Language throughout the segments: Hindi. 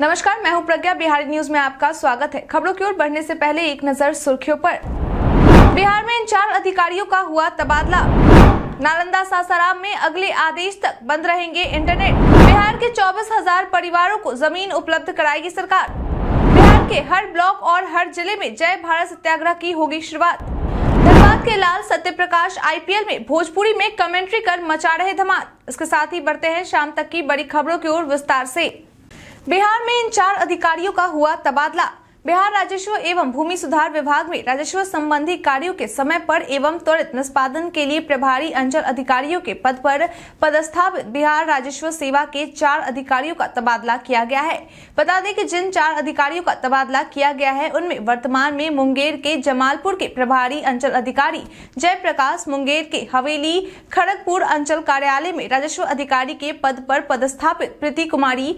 नमस्कार मैं हूं प्रज्ञा बिहारी न्यूज में आपका स्वागत है खबरों की ओर बढ़ने से पहले एक नजर सुर्खियों पर बिहार में इन चार अधिकारियों का हुआ तबादला नालंदा सासाराम में अगले आदेश तक बंद रहेंगे इंटरनेट बिहार के चौबीस हजार परिवारों को जमीन उपलब्ध कराएगी सरकार बिहार के हर ब्लॉक और हर जिले में जय भारत सत्याग्रह की होगी शुरुआत धनबाद के लाल सत्यप्रकाश आईपीएल में भोजपुरी में कमेंट्री कर मचा रहे धमाल इसके साथ ही बढ़ते हैं शाम तक की बड़ी खबरों की ओर विस्तार ऐसी बिहार में इन चार अधिकारियों का हुआ तबादला बिहार राजस्व एवं भूमि सुधार विभाग में राजस्व संबंधी कार्यों के समय पर एवं त्वरित निष्पादन के लिए प्रभारी अंचल अधिकारियों के पद पर पदस्थापित बिहार राजस्व सेवा के चार अधिकारियों का तबादला किया गया है बता दें कि जिन चार अधिकारियों का तबादला किया गया है उनमें वर्तमान में मुंगेर के जमालपुर के प्रभारी अंचल अधिकारी जयप्रकाश मुंगेर के हवेली खड़गपुर अंचल कार्यालय में राजस्व अधिकारी के पद पर पदस्थापित प्रीति कुमारी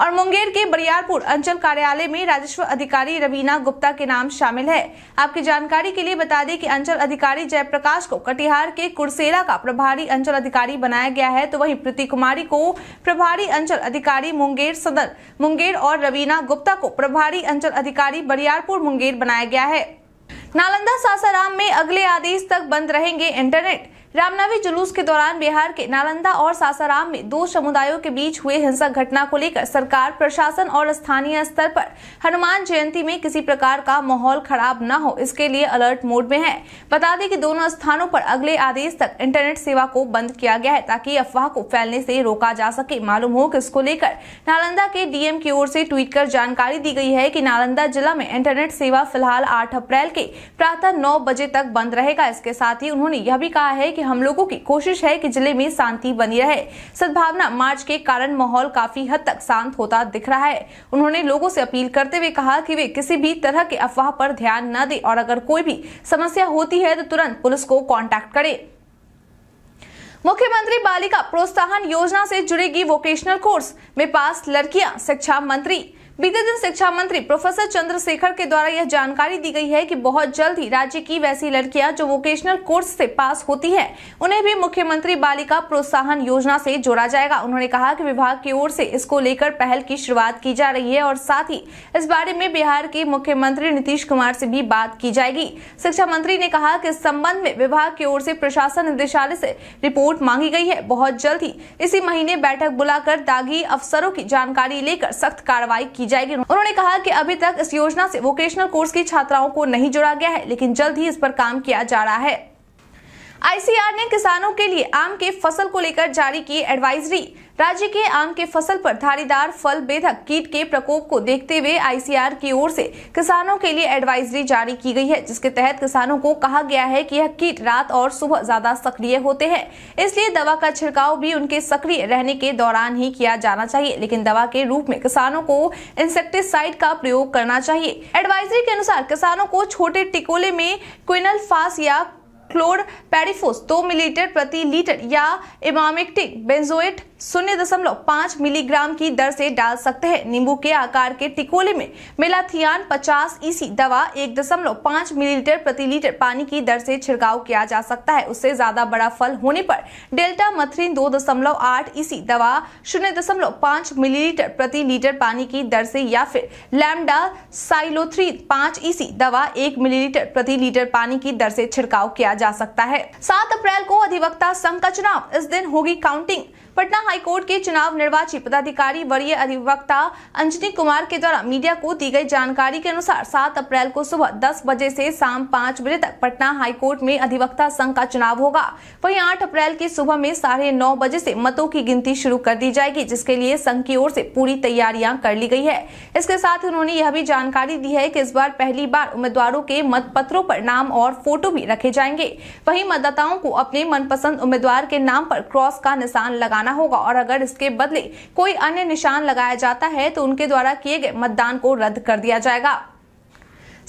और मुंगेर के बरियारपुर अंचल कार्यालय में राजस्व अधिकारी अधिकारी रवीना गुप्ता के नाम शामिल है आपकी जानकारी के लिए बता दें कि अंचल अधिकारी जयप्रकाश को कटिहार के कुरसेला का प्रभारी अंचल अधिकारी बनाया गया है तो वहीं प्रीति कुमारी को प्रभारी अंचल अधिकारी मुंगेर सदर मुंगेर और रवीना गुप्ता को प्रभारी अंचल अधिकारी बरियारपुर मुंगेर बनाया गया है नालंदा सासाराम में अगले आदेश तक बंद रहेंगे इंटरनेट रामनवी जुलूस के दौरान बिहार के नालंदा और सासाराम में दो समुदायों के बीच हुए हिंसक घटना को लेकर सरकार प्रशासन और स्थानीय स्तर पर हनुमान जयंती में किसी प्रकार का माहौल खराब न हो इसके लिए अलर्ट मोड में है बता दें कि दोनों स्थानों पर अगले आदेश तक इंटरनेट सेवा को बंद किया गया है ताकि अफवाह को फैलने ऐसी रोका जा सके मालूम हो की इसको लेकर नालंदा के डीएम की ओर ऐसी ट्वीट कर जानकारी दी गयी है की नालंदा जिला में इंटरनेट सेवा फिलहाल आठ अप्रैल के प्रातः नौ बजे तक बंद रहेगा इसके साथ ही उन्होंने यह भी कहा है की कि हम लोगों की कोशिश है कि जिले में शांति बनी रहे सद्भावना मार्च के कारण माहौल काफी हद तक शांत होता दिख रहा है उन्होंने लोगों से अपील करते हुए कहा कि वे किसी भी तरह के अफवाह पर ध्यान न दें और अगर कोई भी समस्या होती है तो तुरंत पुलिस को कॉन्टेक्ट करे मुख्यमंत्री बालिका प्रोत्साहन योजना से जुड़ेगी वोकेशनल कोर्स में पास लड़कियां शिक्षा मंत्री बीते दिन शिक्षा मंत्री प्रोफेसर चंद्रशेखर के द्वारा यह जानकारी दी गई है कि बहुत जल्द ही राज्य की वैसी लड़कियां जो वोकेशनल कोर्स से पास होती है उन्हें भी मुख्यमंत्री बालिका प्रोत्साहन योजना से जोड़ा जाएगा उन्होंने कहा कि विभाग की ओर से इसको लेकर पहल की शुरुआत की जा रही है और साथ ही इस बारे में बिहार के मुख्यमंत्री नीतीश कुमार से भी बात की जाएगी शिक्षा मंत्री ने कहा की इस संबंध में विभाग की ओर से प्रशासन निदेशालय से रिपोर्ट मांगी गई है बहुत जल्द ही इसी महीने बैठक बुलाकर दागी अफसरों की जानकारी लेकर सख्त कार्रवाई की जाएगी उन्होंने कहा कि अभी तक इस योजना से वोकेशनल कोर्स की छात्राओं को नहीं जोड़ा गया है लेकिन जल्द ही इस पर काम किया जा रहा है आईसीआर ने किसानों के लिए आम के फसल को लेकर जारी की एडवाइजरी राज्य के आम के फसल पर धारीदार फल बेधक कीट के प्रकोप को देखते हुए आईसीआर की ओर से किसानों के लिए एडवाइजरी जारी की गई है जिसके तहत किसानों को कहा गया है कि यह कीट रात और सुबह ज्यादा सक्रिय होते हैं इसलिए दवा का छिड़काव भी उनके सक्रिय रहने के दौरान ही किया जाना चाहिए लेकिन दवा के रूप में किसानों को इंसेक्टिसाइड का प्रयोग करना चाहिए एडवाइजरी के अनुसार किसानों को छोटे टिकोले में क्विनल फास या क्लोर पेरिफोस दो मिलीलीटर प्रति लीटर या इमामिक्टिक बेंजोएट शून्य दशमलव पाँच मिलीग्राम की दर से डाल सकते हैं नींबू के आकार के टिकोले में मेलाथियान 50 ईसी दवा एक दशमलव पाँच मिलीलीटर प्रति लीटर पानी की दर से छिड़काव किया जा सकता है उससे ज्यादा बड़ा फल होने पर डेल्टा मथरीन दो दशमलव आठ ईसी दवा शून्य दशमलव पाँच मिलीलीटर प्रति लीटर पानी की दर से या फिर लैमडा साइलोथ्री पाँच ईसी दवा एक मिलीलीटर प्रति लीटर पानी की दर से छिड़काव किया जा सकता है सात अप्रैल को अधिवक्ता संघ का चुनाव इस दिन होगी काउंटिंग पटना हाईकोर्ट के चुनाव निर्वाची पदाधिकारी वरीय अधिवक्ता अंजनी कुमार के द्वारा मीडिया को दी गई जानकारी के अनुसार 7 अप्रैल को सुबह 10 बजे से शाम 5 बजे तक पटना हाईकोर्ट में अधिवक्ता संघ का चुनाव होगा वहीं 8 अप्रैल की सुबह में साढ़े नौ बजे से मतों की गिनती शुरू कर दी जाएगी जिसके लिए संघ की ओर से पूरी तैयारियां कर ली गई है इसके साथ उन्होंने यह भी जानकारी दी है की इस बार पहली बार उम्मीदवारों के मत पत्रों पर नाम और फोटो भी रखे जाएंगे वही मतदाताओं को अपने मनपसंद उम्मीदवार के नाम पर क्रॉस का निशान लगाना जाना होगा और अगर इसके बदले कोई अन्य निशान लगाया जाता है तो उनके द्वारा किए गए मतदान को रद्द कर दिया जाएगा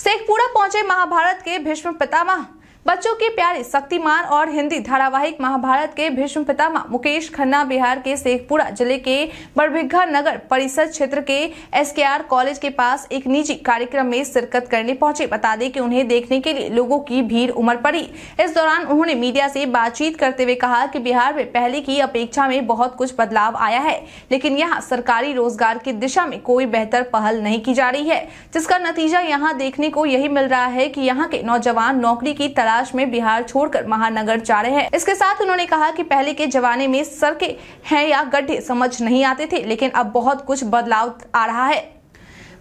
शेखपुरा पहुंचे महाभारत के भीष्म पितामह बच्चों की प्यारी शक्तिमान और हिंदी धारावाहिक महाभारत के भीष्म पितामह मुकेश खन्ना बिहार के शेखपुरा जिले के बड़भिग्घा नगर परिसर क्षेत्र के एसकेआर कॉलेज के पास एक निजी कार्यक्रम में शिरकत करने पहुंचे बता दें कि उन्हें देखने के लिए लोगों की भीड़ उमड़ पड़ी इस दौरान उन्होंने मीडिया से बातचीत करते हुए कहा कि बिहार में पहले की अपेक्षा में बहुत कुछ बदलाव आया है लेकिन यहाँ सरकारी रोजगार की दिशा में कोई बेहतर पहल नहीं की जा रही है जिसका नतीजा यहाँ देखने को यही मिल रहा है की यहाँ के नौजवान नौकरी की तरह तलाश में बिहार छोड़कर महानगर जा रहे हैं इसके साथ उन्होंने कहा की पहले के जमाने में सड़के हैं या गड्ढे समझ नहीं आते थे लेकिन अब बहुत कुछ बदलाव आ रहा है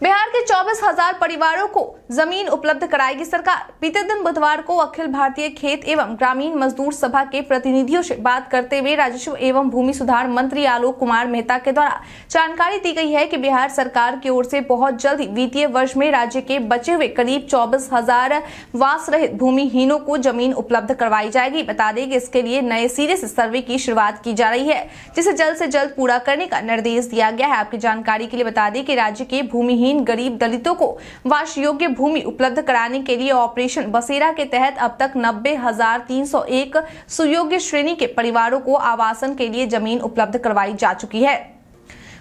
बिहार के चौबीस हजार परिवारों को जमीन उपलब्ध कराएगी सरकार बीते दिन बुधवार को अखिल भारतीय खेत एवं ग्रामीण मजदूर सभा के प्रतिनिधियों से बात करते हुए राजस्व एवं भूमि सुधार मंत्री आलोक कुमार मेहता के द्वारा जानकारी दी गई है कि बिहार सरकार की ओर से बहुत जल्द वित्तीय वर्ष में राज्य के बचे हुए करीब चौबीस हजार वास रहित भूमिहीनों को जमीन उपलब्ध करवाई जाएगी बता दें कि इसके लिए नए सिरे से सर्वे की शुरुआत की जा रही है जिसे जल्द से जल्द पूरा करने का निर्देश दिया गया है आपकी जानकारी के लिए बता दें कि राज्य के भूमिहीन भूमिहीन गरीब दलितों को वास योग्य भूमि उपलब्ध कराने के लिए ऑपरेशन बसेरा के तहत अब तक नब्बे हजार तीन सौ एक सुयोग्य श्रेणी के परिवारों को आवासन के लिए जमीन उपलब्ध करवाई जा चुकी है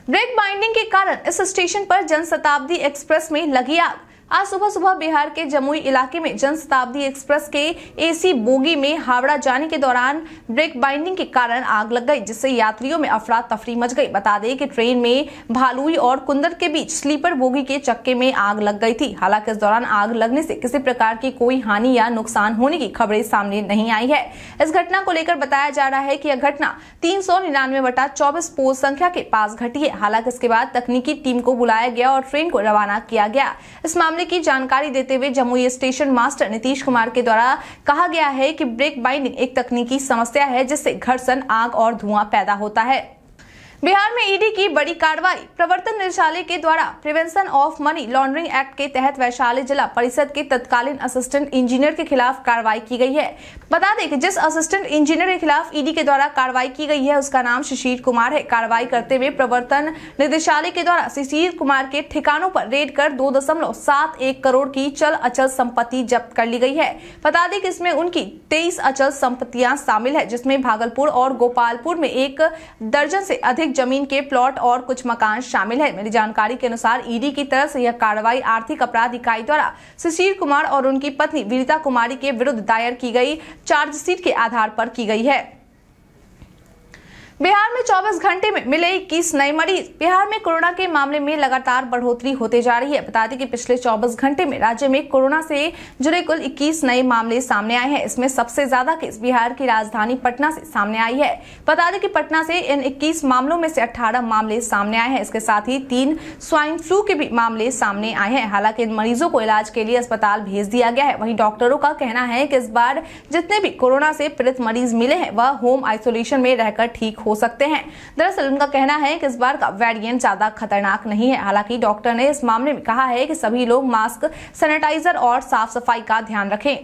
ब्रेक बाइंडिंग के कारण इस स्टेशन पर जनशताब्दी एक्सप्रेस में लगी आग आज सुबह सुबह बिहार के जमुई इलाके में जन शताब्दी एक्सप्रेस के एसी बोगी में हावड़ा जाने के दौरान ब्रेक बाइंडिंग के कारण आग लग गई जिससे यात्रियों में अफरा तफरी मच गई बता दें कि ट्रेन में भालुई और कुंदर के बीच स्लीपर बोगी के चक्के में आग लग गई थी हालांकि इस दौरान आग लगने से किसी प्रकार की कोई हानि या नुकसान होने की खबरें सामने नहीं आई है इस घटना को लेकर बताया जा रहा है की यह घटना तीन सौ निन्यानवे वटा चौबीस पोल संख्या के पास घटी है हालांकि इसके बाद तकनीकी टीम को बुलाया गया और ट्रेन को रवाना किया गया इस मामले मामले की जानकारी देते हुए जमुई स्टेशन मास्टर नीतीश कुमार के द्वारा कहा गया है कि ब्रेक बाइंडिंग एक तकनीकी समस्या है जिससे घर्षण आग और धुआं पैदा होता है बिहार में ईडी की बड़ी कार्रवाई प्रवर्तन निदेशालय के द्वारा prevention of money laundering act के तहत वैशाली जिला परिषद के तत्कालीन असिस्टेंट इंजीनियर के खिलाफ कार्रवाई की गई है बता दें कि जिस असिस्टेंट इंजीनियर के खिलाफ ईडी के द्वारा कार्रवाई की गई है उसका नाम शिशिर कुमार है कार्रवाई करते हुए प्रवर्तन निदेशालय के द्वारा शिशिर कुमार के ठिकानों पर रेड कर दो दशमलव सात एक करोड़ की चल अचल संपत्ति जब्त कर ली गई है बता दें कि इसमें उनकी तेईस अचल संपत्तियां शामिल है जिसमें भागलपुर और गोपालपुर में एक दर्जन से अधिक जमीन के प्लॉट और कुछ मकान शामिल है मेरी जानकारी के अनुसार ईडी की तरफ से यह कार्रवाई आर्थिक अपराध इकाई द्वारा शिशिर कुमार और उनकी पत्नी वीरिता कुमारी के विरुद्ध दायर की गई चार्जशीट के आधार पर की गई है बिहार में 24 घंटे में मिले इक्कीस नए मरीज बिहार में कोरोना के मामले में लगातार बढ़ोतरी होते जा रही है बता दें कि पिछले 24 घंटे में राज्य में कोरोना से जुड़े कुल 21 नए मामले सामने आए हैं इसमें सबसे ज्यादा केस बिहार की राजधानी पटना से सामने आई है बता दें कि पटना से इन 21 मामलों में से 18 मामले सामने आए हैं इसके साथ ही तीन स्वाइन फ्लू के भी मामले सामने आए हैं हालांकि इन मरीजों को इलाज के लिए अस्पताल भेज दिया गया है वही डॉक्टरों का कहना है की इस बार जितने भी कोरोना से पीड़ित मरीज मिले हैं वह होम आइसोलेशन में रहकर ठीक हो हो सकते हैं दरअसल उनका कहना है कि इस बार का वेरिएंट ज्यादा खतरनाक नहीं है हालांकि डॉक्टर ने इस मामले में कहा है कि सभी लोग मास्क सैनिटाइजर और साफ सफाई का ध्यान रखें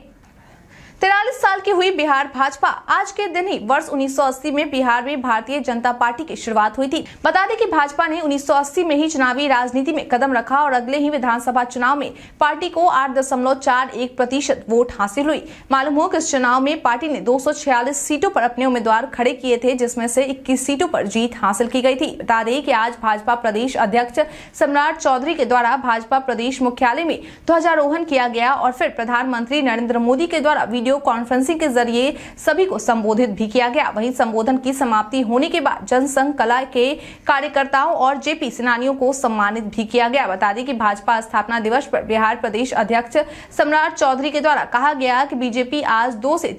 तिरालीस साल की हुई बिहार भाजपा आज के दिन ही वर्ष 1980 में बिहार में भारतीय जनता पार्टी की शुरुआत हुई थी बता दें कि भाजपा ने 1980 में ही चुनावी राजनीति में कदम रखा और अगले ही विधानसभा चुनाव में पार्टी को आठ दशमलव चार एक प्रतिशत वोट हासिल हुई मालूम हो कि इस चुनाव में पार्टी ने 246 सीटों पर अपने उम्मीदवार खड़े किए थे जिसमे से इक्कीस सीटों पर जीत हासिल की गयी थी बता दें की आज भाजपा प्रदेश अध्यक्ष सम्राट चौधरी के द्वारा भाजपा प्रदेश मुख्यालय में ध्वजारोहण किया गया और फिर प्रधानमंत्री नरेंद्र मोदी के द्वारा वीडियो कॉन्फ्रेंसिंग के जरिए सभी को संबोधित भी किया गया वहीं संबोधन की समाप्ति होने के बाद जनसंघ कला के कार्यकर्ताओं और जेपी सेनानियों को सम्मानित भी किया गया बता दें कि भाजपा स्थापना दिवस पर बिहार प्रदेश अध्यक्ष सम्राट चौधरी के द्वारा कहा गया कि बीजेपी आज दो से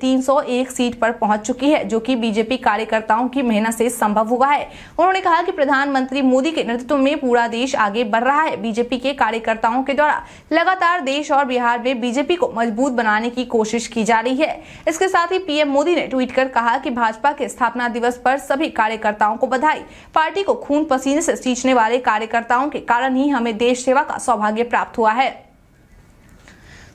एक सीट पर पहुंच चुकी है जो कि बीजेपी कार्यकर्ताओं की मेहनत से संभव हुआ है उन्होंने कहा कि प्रधानमंत्री मोदी के नेतृत्व में पूरा देश आगे बढ़ रहा है बीजेपी के कार्यकर्ताओं के द्वारा लगातार देश और बिहार में बीजेपी को मजबूत बनाने की कोशिश की जा जारी है इसके साथ ही पीएम मोदी ने ट्वीट कर कहा कि भाजपा के स्थापना दिवस पर सभी कार्यकर्ताओं को बधाई पार्टी को खून पसीने से सींचने वाले कार्यकर्ताओं के कारण ही हमें देश सेवा का सौभाग्य प्राप्त हुआ है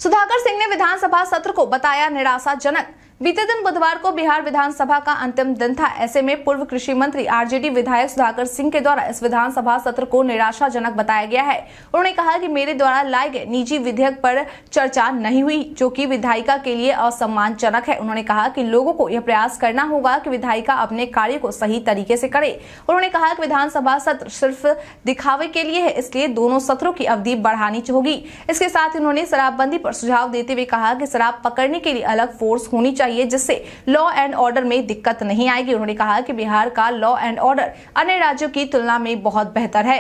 सुधाकर सिंह ने विधानसभा सत्र को बताया निराशाजनक बीते दिन बुधवार को बिहार विधानसभा का अंतिम दिन था ऐसे में पूर्व कृषि मंत्री आरजेडी विधायक सुधाकर सिंह के द्वारा इस विधानसभा सत्र को निराशाजनक बताया गया है उन्होंने कहा कि मेरे द्वारा लाए गए निजी विधेयक पर चर्चा नहीं हुई जो कि विधायिका के लिए असम्मानजनक है उन्होंने कहा कि लोगों को यह प्रयास करना होगा कि विधायिका अपने कार्य को सही तरीके से करे उन्होंने कहा कि विधानसभा सत्र सिर्फ दिखावे के लिए है इसलिए दोनों सत्रों की अवधि बढ़ानी होगी इसके साथ उन्होंने शराबबंदी पर सुझाव देते हुए कहा कि शराब पकड़ने के लिए अलग फोर्स होनी चाहिए चाहिए जिससे लॉ एंड ऑर्डर में दिक्कत नहीं आएगी उन्होंने कहा कि बिहार का लॉ एंड ऑर्डर अन्य राज्यों की तुलना में बहुत बेहतर है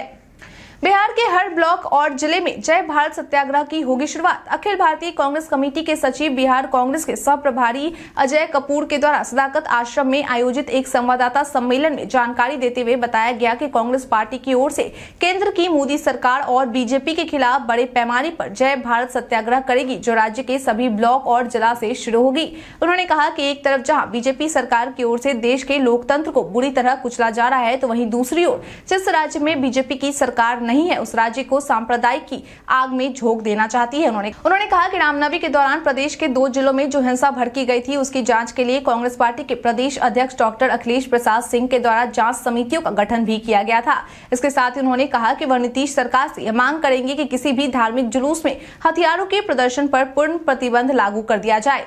बिहार के हर ब्लॉक और जिले में जय भारत सत्याग्रह की होगी शुरुआत अखिल भारतीय कांग्रेस कमेटी के सचिव बिहार कांग्रेस के सह प्रभारी अजय कपूर के द्वारा सदाकत आश्रम में आयोजित एक संवाददाता सम्मेलन में जानकारी देते हुए बताया गया कि कांग्रेस पार्टी की ओर से केंद्र की मोदी सरकार और बीजेपी के खिलाफ बड़े पैमाने पर जय भारत सत्याग्रह करेगी जो राज्य के सभी ब्लॉक और जिला से शुरू होगी उन्होंने कहा कि एक तरफ जहां बीजेपी सरकार की ओर से देश के लोकतंत्र को बुरी तरह कुचला जा रहा है तो वहीं दूसरी ओर जिस राज्य में बीजेपी की सरकार नहीं है उस राज्य को सांप्रदायिक की आग में झोंक देना चाहती है उन्होंने उन्होंने कहा कि रामनवी के दौरान प्रदेश के दो जिलों में जो हिंसा भड़की गई थी उसकी जांच के लिए कांग्रेस पार्टी के प्रदेश अध्यक्ष डॉक्टर अखिलेश प्रसाद सिंह के द्वारा जांच समितियों का गठन भी किया गया था इसके साथ ही उन्होंने कहा कि वह नीतीश सरकार से मांग करेंगे कि किसी भी धार्मिक जुलूस में हथियारों के प्रदर्शन पर पूर्ण प्रतिबंध लागू कर दिया जाए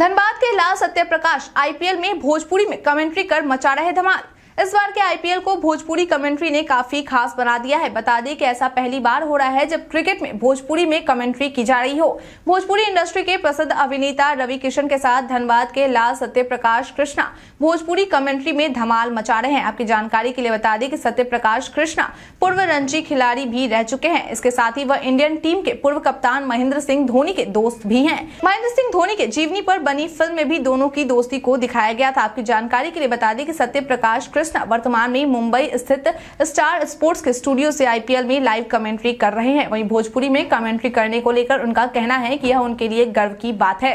धनबाद के लाल सत्य प्रकाश आईपीएल में भोजपुरी में कमेंट्री कर मचा रहे धमाल इस बार के आईपीएल को भोजपुरी कमेंट्री ने काफी खास बना दिया है बता दें कि ऐसा पहली बार हो रहा है जब क्रिकेट में भोजपुरी में कमेंट्री की जा रही हो भोजपुरी इंडस्ट्री के प्रसिद्ध अभिनेता रवि किशन के साथ धनबाद के लाल सत्य प्रकाश कृष्णा भोजपुरी कमेंट्री में धमाल मचा रहे हैं आपकी जानकारी के लिए बता दें कि सत्य प्रकाश कृष्णा पूर्व रणजी खिलाड़ी भी रह चुके हैं इसके साथ ही वह इंडियन टीम के पूर्व कप्तान महेंद्र सिंह धोनी के दोस्त भी हैं महेंद्र सिंह धोनी के जीवनी पर बनी फिल्म में भी दोनों की दोस्ती को दिखाया गया था आपकी जानकारी के लिए बता दें कि सत्य प्रकाश कृष्ण कृष्णा वर्तमान में मुंबई स्थित स्टार स्पोर्ट्स के स्टूडियो से आईपीएल में लाइव कमेंट्री कर रहे हैं वहीं भोजपुरी में कमेंट्री करने को लेकर उनका कहना है कि यह उनके लिए गर्व की बात है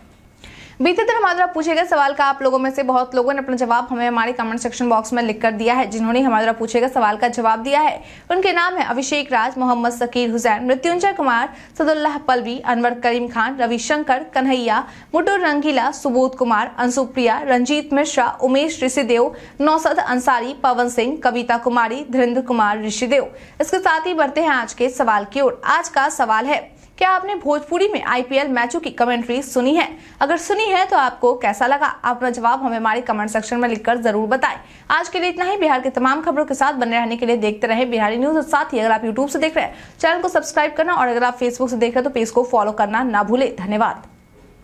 बीते दिन हमारे द्वारा पूछे गए सवाल का आप लोगों में से बहुत लोगों ने अपना जवाब हमें हमारे कमेंट सेक्शन बॉक्स में लिख कर दिया है जिन्होंने हमारे द्वारा पूछे गए सवाल का जवाब दिया है उनके नाम है अभिषेक राज मोहम्मद सकीर हुसैन मृत्युंजय कुमार सदुल्लाह पलवी अनवर करीम खान रविशंकर कन्हैया मुटुर रंगीला सुबोध कुमार अंशुप्रिया रंजीत मिश्रा उमेश ऋषिदेव नौसद अंसारी पवन सिंह कविता कुमारी धीरेन्द्र कुमार ऋषिदेव इसके साथ ही बढ़ते हैं आज के सवाल की ओर आज का सवाल है क्या आपने भोजपुरी में आईपीएल मैचों की कमेंट्री सुनी है अगर सुनी है तो आपको कैसा लगा अपना जवाब हमें हमारे कमेंट सेक्शन में लिखकर जरूर बताएं आज के लिए इतना ही बिहार की तमाम खबरों के साथ बने रहने के लिए देखते रहे बिहारी न्यूज और साथ ही अगर आप यूट्यूब से देख रहे हैं चैनल को सब्सक्राइब करना और अगर आप फेसबुक से देख रहे हैं तो पेज को फॉलो करना ना भूले धन्यवाद